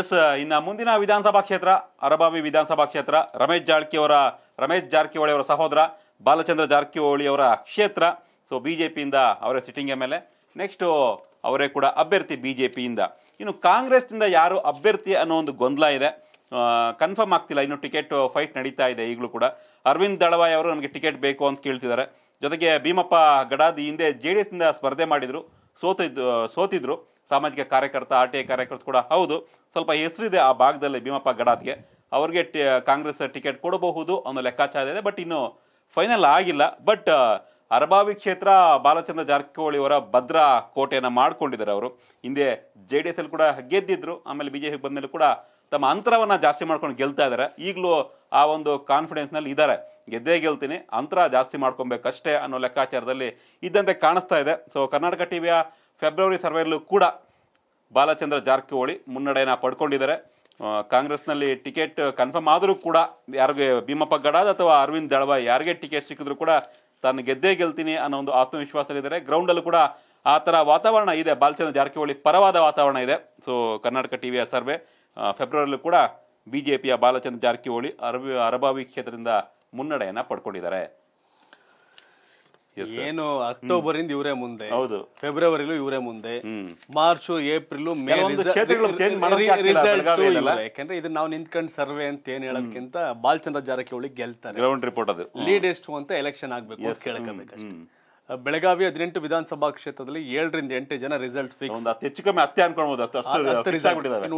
S ಇನ್ನು ಮುಂದಿನ ವಿಧಾನಸಭಾ ಕ್ಷೇತ್ರ ಅರಬಾವಿ ವಿಧಾನಸಭಾ ಕ್ಷೇತ್ರ ರಮೇಶ್ ಅವರ ರಮೇಶ್ ಜಾರಕಿಹೊಳಿ ಅವರ ಸಹೋದರ ಬಾಲಚಂದ್ರ ಜಾರಕಿಹೊಳಿ ಅವರ ಕ್ಷೇತ್ರ ಸೊ ಬಿ ಜೆ ಪಿಯಿಂದ ಅವರೇ sitting M L A next ಅವರೇ ಕೂಡ ಅಭ್ಯರ್ಥಿ ಬಿ ಜೆ ಪಿಯಿಂದ ಇನ್ನು ಕಾಂಗ್ರೆಸ್ನಿಂದ ಯಾರು ಅಭ್ಯರ್ಥಿ ಅನ್ನೋ ಒಂದು ಗೊಂದಲ ಇದೆ ಕನ್ಫರ್ಮ್ ಆಗ್ತಿಲ್ಲ ಇನ್ನು ಟಿಕೆಟ್ ಫೈಟ್ ನಡೀತಾ ಇದೆ ಈಗಲೂ ಕೂಡ ಅರವಿಂದ್ ದಳವಾಯ್ ಅವರು ನಮಗೆ ಟಿಕೆಟ್ ಬೇಕು ಅಂತ ಕೇಳ್ತಿದ್ದಾರೆ ಜೊತೆಗೆ ಭೀಮಪ್ಪ ಗಡಾದಿ ಹಿಂದೆ ಜೆ ಡಿ ಎಸ್ನಿಂದ ಸ್ಪರ್ಧೆ ಮಾಡಿದರು ಸೋತಿದ್ದು ಸೋತಿದ್ರು ಸಾಮಾಜಿಕ ಕಾರ್ಯಕರ್ತ ಆರ್ ಟಿ ಐ ಕಾರ್ಯಕರ್ತ ಕೂಡ ಹೌದು ಸ್ವಲ್ಪ ಹೆಸರಿದೆ ಆ ಭಾಗದಲ್ಲಿ ಭೀಮಪ್ಪ ಗಡಾತ್ಗೆ ಅವ್ರಿಗೆ ಕಾಂಗ್ರೆಸ್ ಟಿಕೆಟ್ ಕೊಡಬಹುದು ಅನ್ನೋ ಲೆಕ್ಕಾಚಾರ ಇದೆ ಬಟ್ ಇನ್ನು ಫೈನಲ್ ಆಗಿಲ್ಲ ಬಟ್ ಅರಬಾವಿ ಕ್ಷೇತ್ರ ಬಾಲಚಂದ್ರ ಜಾರಕಿಹೊಳಿ ಅವರ ಭದ್ರಾ ಕೋಟೆಯನ್ನು ಮಾಡ್ಕೊಂಡಿದ್ದಾರೆ ಅವರು ಹಿಂದೆ ಜೆ ಡಿ ಎಸ್ ಅಲ್ಲಿ ಕೂಡ ಗೆದ್ದಿದ್ರು ಆಮೇಲೆ ಬಿಜೆಪಿ ಬಂದ ಮೇಲೆ ಕೂಡ ತಮ್ಮ ಅಂತರವನ್ನು ಜಾಸ್ತಿ ಮಾಡ್ಕೊಂಡು ಗೆಲ್ತಾ ಇದ್ದಾರೆ ಈಗಲೂ ಆ ಒಂದು ಕಾನ್ಫಿಡೆನ್ಸ್ನಲ್ಲಿ ಇದ್ದಾರೆ ಗೆದ್ದೇ ಗೆಲ್ತೀನಿ ಅಂತರ ಜಾಸ್ತಿ ಮಾಡ್ಕೊಬೇಕಷ್ಟೇ ಅನ್ನೋ ಲೆಕ್ಕಾಚಾರದಲ್ಲಿ ಇದ್ದಂತೆ ಕಾಣಿಸ್ತಾ ಇದೆ ಸೊ ಕರ್ನಾಟಕ ಟಿವಿಯ ಫೆಬ್ರವರಿ ಸರ್ವೆಯಲ್ಲೂ ಕೂಡ ಬಾಲಚಂದ್ರ ಜಾರಕಿಹೊಳಿ ಮುನ್ನಡೆಯನ್ನು ಪಡ್ಕೊಂಡಿದ್ದಾರೆ ಕಾಂಗ್ರೆಸ್ನಲ್ಲಿ ಟಿಕೆಟ್ ಕನ್ಫರ್ಮ್ ಆದರೂ ಕೂಡ ಯಾರಿಗೆ ಭೀಮಪ್ಪ ಗಡಾದ್ ಅಥವಾ ಅರವಿಂದ್ ದಳವಾಯ್ ಯಾರಿಗೆ ಟಿಕೆಟ್ ಸಿಕ್ಕಿದ್ರು ಕೂಡ ತಾನು ಗೆದ್ದೇ ಗೆಲ್ತೀನಿ ಅನ್ನೋ ಒಂದು ಆತ್ಮವಿಶ್ವಾಸದಲ್ಲಿದ್ದಾರೆ ಗ್ರೌಂಡಲ್ಲೂ ಕೂಡ ಆ ಥರ ವಾತಾವರಣ ಇದೆ ಬಾಲಚಂದ್ರ ಜಾರಕಿಹೊಳಿ ಪರವಾದ ವಾತಾವರಣ ಇದೆ ಸೊ ಕರ್ನಾಟಕ ಟಿ ವಿಯ ಸರ್ವೆ ಫೆಬ್ರವರಿಯಲ್ಲೂ ಕೂಡ ಬಿ ಜೆ ಪಿಯ ಬಾಲಚಂದ್ರ ಜಾರಕಿಹೊಳಿ ಅರಬಿ ಅರಬಾವಿ ಕ್ಷೇತ್ರದಿಂದ ಮುನ್ನಡೆಯನ್ನು ಪಡ್ಕೊಂಡಿದ್ದಾರೆ ಏನು ಅಕ್ಟೋಬರ್ ಇಂದ ಇವರೇ ಮುಂದೆ ಹೌದು ಫೆಬ್ರವರಿಲೂ ಇವರೇ ಮುಂದೆ ಮಾರ್ಚ್ ಏಪ್ರಿಲ್ ಮೇ ಯಾಕಂದ್ರೆ ಇದನ್ನ ನಾವು ನಿಂತ್ಕೊಂಡು ಸರ್ವೆ ಅಂತ ಏನ್ ಹೇಳೋದಕ್ಕಿಂತ ಬಾಲಚಂದ್ರ ಜಾರಕಿಹೊಳಿ ಗೆಲ್ತಾರೆ ಗ್ರೌಂಡ್ ರಿಪೋರ್ಟ್ ಅದು ಲೀಡ್ ಎಷ್ಟು ಅಂತ ಎಲೆಕ್ಷನ್ ಆಗ್ಬೇಕು ಬೆಳಗಾವಿ ಹದಿನೆಂಟು ವಿಧಾನಸಭಾ ಕ್ಷೇತ್ರದಲ್ಲಿ ಏಳರಿಂದ ಎಂಟು ಜನ ರಿಸಲ್ಟ್ ಫಿಕ್ಸ್ ಹೆಚ್ಚು ಕಮ್ಮಿ ಅತ್ತೆ ಅನ್ಕೊಳ್ಬಹುದು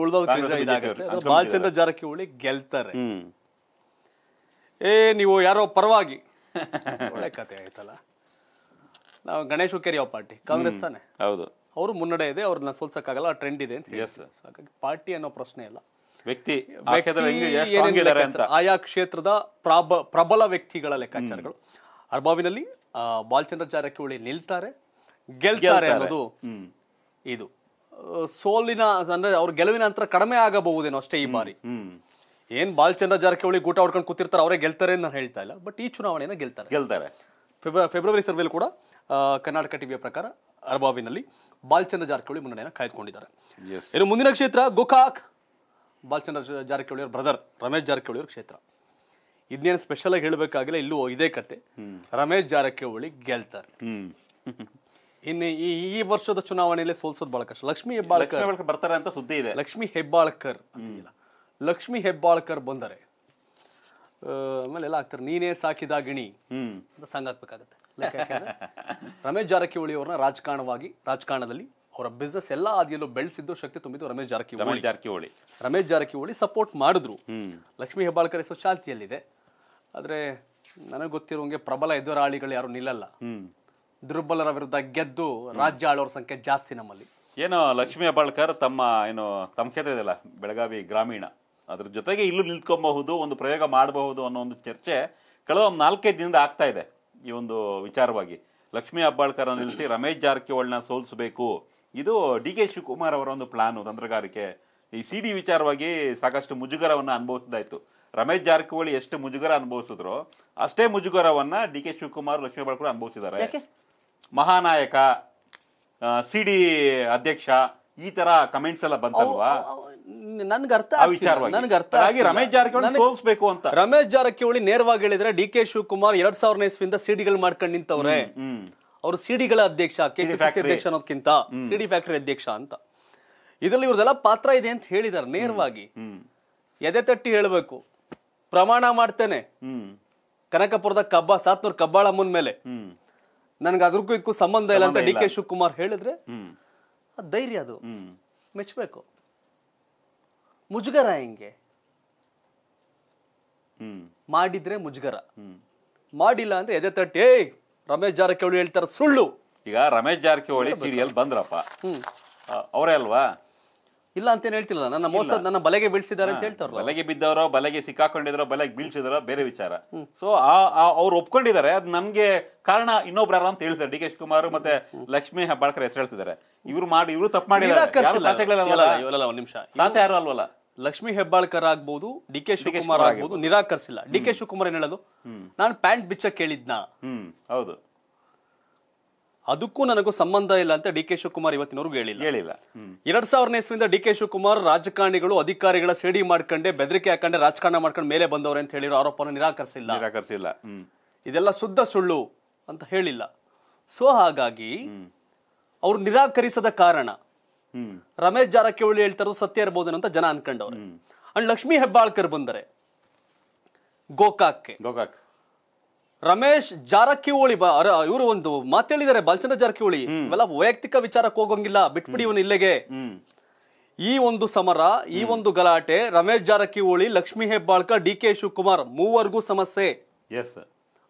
ಬಾಲಚಂದ್ರ ಜಾರಕಿಹೊಳಿ ಗೆಲ್ತಾರೆ ಏ ನೀವು ಯಾರೋ ಪರವಾಗಿ ಒಳ್ಳೆ ಕತೆ ಆಯ್ತಲ್ಲ ನಾವು ಗಣೇಶ್ ಹುಕ್ಕೇರಿ ಪಾರ್ಟಿ ಕಾಂಗ್ರೆಸ್ ತಾನೆ ಹೌದು ಅವರು ಮುನ್ನಡೆ ಇದೆ ಅವ್ರನ್ನ ಸೋಲ್ಸಕ್ಕಾಗಲ್ಲ ಆ ಟ್ರೆಂಡ್ ಇದೆ ಅಂತ ಹಾಗಾಗಿ ಪಾರ್ಟಿ ಅನ್ನೋ ಪ್ರಶ್ನೆ ಇಲ್ಲ ವ್ಯಕ್ತಿ ಆಯಾ ಕ್ಷೇತ್ರದ ಪ್ರಬಲ ವ್ಯಕ್ತಿಗಳ ಲೆಕ್ಕಾಚಾರಗಳು ಅರ್ಬಾವಿನಲ್ಲಿ ಬಾಲಚಂದ್ರ ಜಾರಕಿಹೊಳಿ ನಿಲ್ತಾರೆ ಗೆಲ್ತಾರೆ ಅನ್ನೋದು ಇದು ಸೋಲಿನ ಅಂದ್ರೆ ಅವ್ರ ಗೆಲುವಿನ ನಂತರ ಕಡಿಮೆ ಆಗಬಹುದೇನೋ ಅಷ್ಟೇ ಈ ಬಾರಿ ಏನ್ ಬಾಲಚಂದ್ರ ಜಾರಕಿಹೊಳಿ ಗೂಟ ಹೊಡ್ಕೊಂಡು ಕೂತಿರ್ತಾರೆ ಅವರೇ ಗೆಲ್ತಾರೆ ನಾನು ಹೇಳ್ತಾ ಇಲ್ಲ ಬಟ್ ಈ ಚುನಾವಣೆಯನ್ನ ಗೆಲ್ತಾರೆ ಗೆಲ್ತಾರೆ ಫೆಬ್ರವರಿ ಸರ್ವೆಲ್ ಕೂಡ ಕರ್ನಾಟಕ ಟಿವಿಯ ಪ್ರಕಾರ ಅರಬಾವಿನಲ್ಲಿ ಬಾಲ್ಚಂದ್ರ ಜಾರಕಿಹೊಳಿ ಮುನ್ನಡೆಯನ್ನು ಕಾಯ್ದುಕೊಂಡಿದ್ದಾರೆ ಇನ್ನು ಮುಂದಿನ ಕ್ಷೇತ್ರ ಗೋಕಾಕ್ ಬಾಲ್ಚಂದ್ರ ಜಾರಕಿಹೊಳಿ ಅವ್ರ ಬ್ರದರ್ ರಮೇಶ್ ಜಾರಕಿಹೊಳಿ ಕ್ಷೇತ್ರ ಇದನ್ನೇನು ಸ್ಪೆಷಲ್ ಆಗಿ ಹೇಳಬೇಕಾಗಿಲ್ಲ ಇಲ್ಲೂ ಇದೇ ಕತೆ ರಮೇಶ್ ಜಾರಕಿಹೊಳಿ ಗೆಲ್ತಾರೆ ಇನ್ನು ಈ ಈ ವರ್ಷದ ಚುನಾವಣೆಯಲ್ಲಿ ಸೋಲ್ಸೋದು ಬಹಳ ಕಷ್ಟ ಲಕ್ಷ್ಮಿ ಹೆಬ್ಬಾಳ್ಕರ್ ಬರ್ತಾರೆ ಅಂತ ಸುದ್ದಿ ಇದೆ ಲಕ್ಷ್ಮಿ ಹೆಬ್ಬಾಳ್ಕರ್ ಲಕ್ಷ್ಮಿ ಹೆಬ್ಬಾಳ್ಕರ್ ಬಂದರೆ ಆಮೇಲೆ ಎಲ್ಲ ಆಗ್ತಾರೆ ನೀನೇ ಸಾಕಿದ ಗಿಣಿ ಅಂತ ಸಾಂಗ್ ರಮೇಶ್ ಜಾರಕಿಹೊಳಿ ಅವ್ರನ್ನ ರಾಜಕಾರಣವಾಗಿ ರಾಜಕಾರಣದಲ್ಲಿ ಅವರ ಬಿಸ್ನೆಸ್ ಎಲ್ಲ ಆದಿಯಲ್ಲೂ ಬೆಳೆಸಿದ್ದು ಶಕ್ತಿ ತುಂಬಿದ್ದು ರಮೇಶ್ ಜಾರಕಿಹೊಳಿ ಜಾರಕಿಹೊಳಿ ರಮೇಶ್ ಜಾರಕಿಹೊಳಿ ಸಪೋರ್ಟ್ ಮಾಡಿದ್ರು ಲಕ್ಷ್ಮೀ ಹೆಬ್ಬಾಳ್ಕರ್ ಹೆಸರು ಚಾಲ್ತಿಯಲ್ಲಿದೆ ಆದ್ರೆ ನನಗೆ ಗೊತ್ತಿರುವಂಗೆ ಪ್ರಬಲ ಎದುರಾಳಿಗಳು ಯಾರು ನಿಲ್ಲಲ್ಲ ದುರ್ಬಲರ ವಿರುದ್ಧ ಗೆದ್ದು ರಾಜ್ಯ ಆಳೋರ ಸಂಖ್ಯೆ ಜಾಸ್ತಿ ನಮ್ಮಲ್ಲಿ ಏನೋ ಲಕ್ಷ್ಮೀ ಹೆಬ್ಬಾಳ್ಕರ್ ತಮ್ಮ ಏನು ತಮ್ಮ ಕ್ಷೇತ್ರ ಇದೆಯಲ್ಲ ಬೆಳಗಾವಿ ಗ್ರಾಮೀಣ ಅದ್ರ ಜೊತೆಗೆ ಇಲ್ಲೂ ನಿಂತ್ಕೊಬಹುದು ಒಂದು ಪ್ರಯೋಗ ಮಾಡಬಹುದು ಅನ್ನೋ ಒಂದು ಚರ್ಚೆ ಕಳೆದ ಒಂದು ನಾಲ್ಕೈದು ದಿನದ ಆಗ್ತಾ ಇದೆ ಈ ಒಂದು ವಿಚಾರವಾಗಿ ಲಕ್ಷ್ಮೀ ಅಬ್ಬಾಳ್ಕರ ನಿಲ್ಲಿಸಿ ರಮೇಶ್ ಜಾರಕಿಹೊಳಿನ ಸೋಲಿಸಬೇಕು ಇದು ಡಿ ಕೆ ಶಿವಕುಮಾರ್ ಅವರ ಒಂದು ಪ್ಲಾನು ತಂತ್ರಗಾರಿಕೆ ಈ ಸಿ ವಿಚಾರವಾಗಿ ಸಾಕಷ್ಟು ಮುಜುಗರವನ್ನು ಅನುಭವಿಸಿದಾಯಿತು ರಮೇಶ್ ಜಾರಕಿಹೊಳಿ ಎಷ್ಟು ಮುಜುಗರ ಅನುಭವಿಸಿದ್ರು ಅಷ್ಟೇ ಮುಜುಗರವನ್ನ ಡಿ ಕೆ ಶಿವಕುಮಾರ್ ಲಕ್ಷ್ಮೀ ಬಾಳ್ಕೂಡ ಅನುಭವಿಸಿದ್ದಾರೆ ಮಹಾನಾಯಕ ಸಿಡಿ ಅಧ್ಯಕ್ಷ ಈ ತರ ಕಮೆಂಟ್ಸ್ ಎಲ್ಲ ಬಂತಲ್ವಾ ನನಗೆ ಅರ್ಥ ಆಗ್ತಿತ್ತು ನನಗೆ ಅರ್ಥ ಆಗಲಿ ರಮೇಶ್ ಜಾರಕಣ್ಣ ಸೊಲ್ಬೇಕು ಅಂತ ರಮೇಶ್ ಜಾರಕ್ಯೋಳಿ ನೇರವಾಗಿ ಹೇಳಿದ್ರು ಡಿಕೆ ಶು ಕುಮಾರ್ 2000 ನೇಸ್ವಿಂದ ಸಿಡಿಗಳು ಮಾಡ್ಕೊಂಡು ನಿಂತವರೇ ಅವರ ಸಿಡಿಗಳ ಅಧ್ಯಕ್ಷ ಕೆಪಿಎಸ್ಸಿ ಅಧ್ಯಕ್ಷನೋಕ್ಕಿಂತ ಸಿಡಿ ಫ್ಯಾಕ್ಟರಿ ಅಧ್ಯಕ್ಷ ಅಂತ ಇದರಲ್ಲಿ ಇವರ ಎಲ್ಲಾ ಪಾತ್ರ ಇದೆ ಅಂತ ಹೇಳಿದರು ನೇರವಾಗಿ ಯದೆ ತಟ್ಟಿ ಹೇಳಬೇಕು ಪ್ರಮಾಣ ಮಾಡುತ್ತೇನೆ ಕನಕಪುರದ ಕಬ್ಬಾ ಸತ್ನೂರು ಕಬ್ಬಾಳ ಅಮ್ಮನ ಮೇಲೆ ನನಗೆ ಅದಕ್ಕೂ ಇದಕ್ಕೂ ಸಂಬಂಧ ಇಲ್ಲ ಅಂತ ಡಿಕೆ ಶು ಕುಮಾರ್ ಹೇಳಿದರು ಆ ಧೈರ್ಯ ಅದು ಮೆಚ್ಚಬೇಕು ಮುಜುಗರ ಹೆಂಗೆ ಮಾಡಿದ್ರೆ ಮುಜುಗರ ಮಾಡಿಲ್ಲ ಅಂದ್ರೆ ಎದೆ ತಟ್ಟಿ ರಮೇಶ್ ಜಾರಕಿಹೊಳಿ ಹೇಳ್ತಾರ ಸುಳ್ಳು ಈಗ ರಮೇಶ್ ಜಾರಕಿಹೊಳಿ ಸೀರಿಯಲ್ ಬಂದ್ರಪ್ಪ ಅವರೇ ಅಲ್ವಾ ಇಲ್ಲ ಅಂತ ಹೇಳ್ತಿಲ್ಲ ನನ್ನ ಮೋಸ ನನ್ನ ಬಲೆಗೆ ಬೀಳ್ಸಿದ್ದಾರೆ ಅಂತ ಹೇಳ್ತಾರ ಬಲೆಗೆ ಬಿದ್ದವರ ಬಲೆಗೆ ಸಿಕ್ಕಾಕೊಂಡಿದ್ರ ಬಲೆಗೆ ಬೀಳ್ಸಿದ್ರ ಬೇರೆ ವಿಚಾರ ಸೊ ಅವ್ರು ಒಪ್ಕೊಂಡಿದ್ದಾರೆ ಅದು ನಮ್ಗೆ ಕಾರಣ ಇನ್ನೊಬ್ರು ಅಂತ ಹೇಳ್ತಾರೆ ಡಿ ಕೆ ಶಿವಕುಮಾರ್ ಮತ್ತೆ ಲಕ್ಷ್ಮೀ ಹೆಬ್ಬಾಳ್ಕರ್ ಹೆಸರು ಹೇಳ್ತಿದ್ದಾರೆ ಇವ್ರು ಮಾಡಿ ಇವ್ರು ತಪ್ಪು ಮಾಡಿಲ್ಲ ಸಾಚೆ ಯಾರು ಅಲ್ವಲ್ಲ ಲಕ್ಷ್ಮಿ ಹೆಬ್ಬಾಳ್ಕರ್ ಆಗ್ಬೋದು ಡಿ ಕೆ ಶಿವಕುಮಾರ್ ಆಗ್ಬೋದು ನಿರಾಕರಿಸಿಲ್ಲ ಡಿ ಕೆ ಶಿವಕುಮಾರ್ ಏನ್ ಹೇಳೋದು ನಾನು ಪ್ಯಾಂಟ್ ಬಿಚ್ಚ ಕೇಳಿದ್ನಾ ಹೌದು ಅದಕ್ಕೂ ನನಗೂ ಸಂಬಂಧ ಇಲ್ಲ ಅಂತ ಡಿ ಕೆ ಶಿವಕುಮಾರ್ ಇವತ್ತಿನವರೆಗೂ ಹೇಳಿಲ್ಲ ಹೇಳಿಲ್ಲ ಎರಡ್ ಸಾವಿರನೇ ಇಸ್ವಿಂದ ಡಿ ಕೆ ಶಿವಕುಮಾರ್ ರಾಜಕಾರಣಿಗಳು ಅಧಿಕಾರಿಗಳ ಸೇಡಿ ಮಾಡ್ಕೊಂಡೆ ಬೆದರಿಕೆ ಹಾಕೊಂಡೆ ರಾಜಕಾರಣ ಮಾಡ್ಕೊಂಡು ಮೇಲೆ ಬಂದವ್ರೆ ಅಂತ ಹೇಳಿರೋ ಆರೋಪನ ನಿರಾಕರಿಸಿಲ್ಲ ನಿರಾಕರಿಸಿಲ್ಲ ಇದೆಲ್ಲ ಶುದ್ಧ ಸುಳ್ಳು ಅಂತ ಹೇಳಿಲ್ಲ ಸೊ ಹಾಗಾಗಿ ಅವ್ರು ನಿರಾಕರಿಸದ ಕಾರಣ ರಮೇಶ್ ಜಾರಕಿಹೊಳಿ ಹೇಳ್ತಾರೋ ಸತ್ಯ ಇರಬಹುದು ಅಂತ ಜನ ಅನ್ಕೊಂಡವ್ರೆ ಅಂಡ್ ಲಕ್ಷ್ಮಿ ಹೆಬ್ಬಾಳ್ಕರ್ ಬಂದರೆ ಗೋಕಾಕ್ ಗೋಕಾಕ್ ರಮೇಶ್ ಜಾರಕಿಹೊಳಿ ಇವರು ಒಂದು ಮಾತೇಳಿದ್ದಾರೆ ಬಾಲಚಂದ್ರ ಜಾರಕಿಹೊಳಿ ಇವೆಲ್ಲ ವೈಯಕ್ತಿಕ ವಿಚಾರಕ್ಕೆ ಹೋಗಂಗಿಲ್ಲ ಬಿಟ್ಬಿಡಿ ಇವನು ಇಲ್ಲಿಗೆ ಈ ಒಂದು ಸಮರ ಈ ಒಂದು ಗಲಾಟೆ ರಮೇಶ್ ಜಾರಕಿಹೊಳಿ ಲಕ್ಷ್ಮಿ ಹೆಬ್ಬಾಳ್ಕರ್ ಡಿ ಕೆ ಶಿವಕುಮಾರ್ ಮೂವರ್ಗೂ ಸಮಸ್ಯೆ ಎಸ್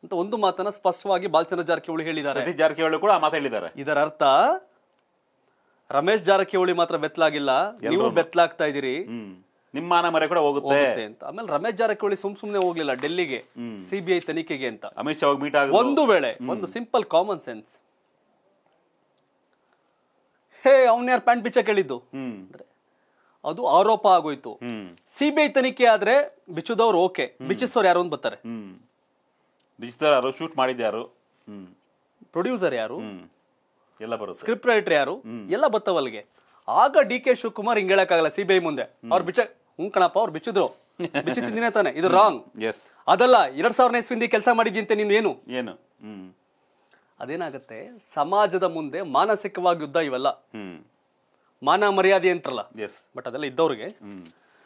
ಅಂತ ಒಂದು ಮಾತನ್ನ ಸ್ಪಷ್ಟವಾಗಿ ಬಾಲಚಂದ್ರ ಜಾರಕಿಹೊಳಿ ಹೇಳಿದ್ದಾರೆ ಜಾರಕಿಹೊಳಿ ಕೂಡ ಇದರ ಅರ್ಥ ರಮೇಶ್ ಜಾರಕಿಹೊಳಿ ಮಾತ್ರ ಬೆತ್ತಲಾಗಿಲ್ಲ ನೀವು ಬೆತ್ತಲಾಗ್ತಾ ಇದೀರಿ ನಿಮ್ಮ ಮಾನ ಮರೆ ಕೂಡ ಹೋಗುತ್ತೆ ಅಂತ ಆಮೇಲೆ ರಮೇಶ್ ಜಾರಕಿಹೊಳಿ ಸುಮ್ ಸುಮ್ನೆ ಹೋಗ್ಲಿಲ್ಲ ಡೆಲ್ಲಿಗೆ ಸಿಬಿಐ ತನಿಖೆಗೆ ಅಂತ ಅಮಿತ್ ಶಾ ಮೀಟ್ ಆಗ ಒಂದು ವೇಳೆ ಒಂದು ಸಿಂಪಲ್ ಕಾಮನ್ ಸೆನ್ಸ್ ಹೇ ಅವ್ನ ಯಾರು ಪ್ಯಾಂಟ್ ಬಿಚ್ಚ ಕೇಳಿದ್ದು ಅದು ಆರೋಪ ಆಗೋಯ್ತು ಸಿಬಿಐ ತನಿಖೆ ಆದ್ರೆ ಬಿಚ್ಚದವ್ರು ಓಕೆ ಬಿಚ್ಚಿಸೋರು ಯಾರು ಅಂತ ಬರ್ತಾರೆ ಬಿಚ್ಚಿದವ್ರು ಯಾರು ಶೂಟ್ ಯಾರು ಪ್ರೊಡ್ಯೂಸರ್ ಯಾರು ಎಲ್ಲ ಬರುತ್ತೆ ಸ್ಕ್ರಿಪ್ಟ್ ರೈಟರ್ ಯಾರು ಎಲ್ಲ ಬತ್ತವಲ್ಗೆ ಆಗ ಡಿ ಕೆ ಶಿವಕುಮಾರ್ ಹಿಂಗ್ ಹೇಳಕ್ಕಾಗಲ್ಲ ಸಿ ಮುಂದೆ ಅವ್ರ ಬಿಚ್ಚ ಹ್ಞೂ ಕಣಪ್ಪ ಅವ್ರು ಬಿಚ್ಚಿದ್ರು ಬಿಚ್ಚಿಸಿದಿನೇ ತಾನೆ ಇದು ರಾಂಗ್ ಎಸ್ ಅದಲ್ಲ ಎರಡ್ ಸಾವಿರನೇ ಇಸ್ವಿಂದ ಕೆಲಸ ಮಾಡಿದ್ಯಂತೆ ನಿಮ್ ಏನು ಏನು ಅದೇನಾಗತ್ತೆ ಸಮಾಜದ ಮುಂದೆ ಮಾನಸಿಕವಾಗಿ ಯುದ್ಧ ಇವೆಲ್ಲ ಮಾನ ಮರ್ಯಾದೆ ಎಸ್ ಬಟ್ ಅದೆಲ್ಲ ಇದ್ದವ್ರಿಗೆ